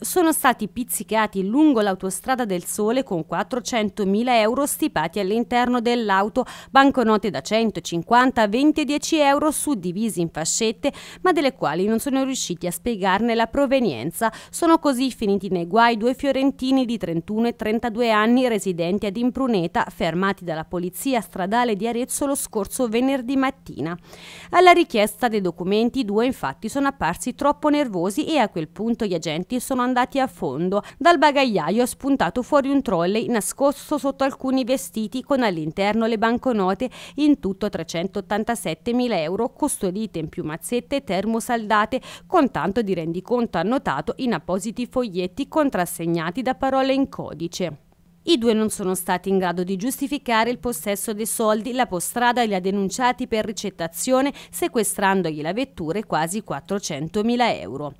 sono stati pizzicati lungo l'autostrada del Sole con 400.000 euro stipati all'interno dell'auto, banconote da 150, 20 e 10 euro suddivisi in fascette, ma delle quali non sono riusciti a spiegarne la provenienza. Sono così finiti nei guai due fiorentini di 31 e 32 anni residenti ad Impruneta, fermati dalla polizia stradale di Arezzo lo scorso venerdì mattina. Alla richiesta dei documenti due infatti sono apparsi troppo nervosi e a quel punto gli agenti sono andati andati a fondo. Dal bagagliaio è spuntato fuori un trolley nascosto sotto alcuni vestiti con all'interno le banconote, in tutto 387.000 euro custodite in più mazzette termosaldate con tanto di rendiconto annotato in appositi foglietti contrassegnati da parole in codice. I due non sono stati in grado di giustificare il possesso dei soldi, la postrada li ha denunciati per ricettazione sequestrandogli la vettura e quasi 400.000 euro.